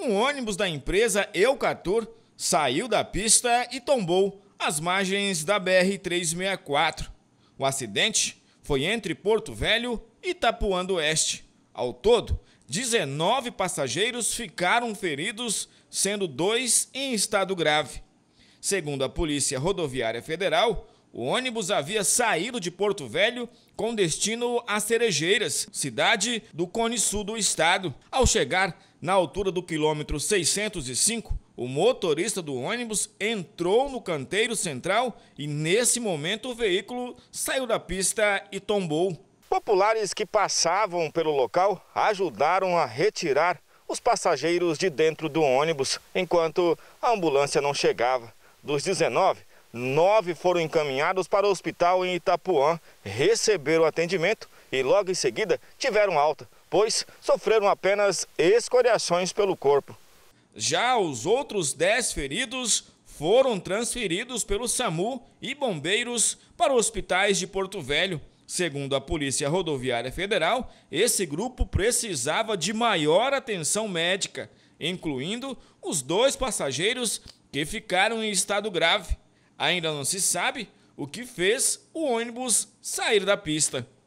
um ônibus da empresa Eucatur saiu da pista e tombou às margens da BR-364. O acidente foi entre Porto Velho e Itapuã do Oeste. Ao todo, 19 passageiros ficaram feridos, sendo dois em estado grave. Segundo a Polícia Rodoviária Federal, o ônibus havia saído de Porto Velho com destino a Cerejeiras, cidade do cone sul do estado. Ao chegar na altura do quilômetro 605, o motorista do ônibus entrou no canteiro central e, nesse momento, o veículo saiu da pista e tombou. Populares que passavam pelo local ajudaram a retirar os passageiros de dentro do ônibus, enquanto a ambulância não chegava. Dos 19, nove foram encaminhados para o hospital em Itapuã, receberam atendimento e logo em seguida tiveram alta, pois sofreram apenas escoriações pelo corpo. Já os outros dez feridos foram transferidos pelo SAMU e bombeiros para hospitais de Porto Velho. Segundo a Polícia Rodoviária Federal, esse grupo precisava de maior atenção médica, incluindo os dois passageiros que ficaram em estado grave. Ainda não se sabe o que fez o ônibus sair da pista.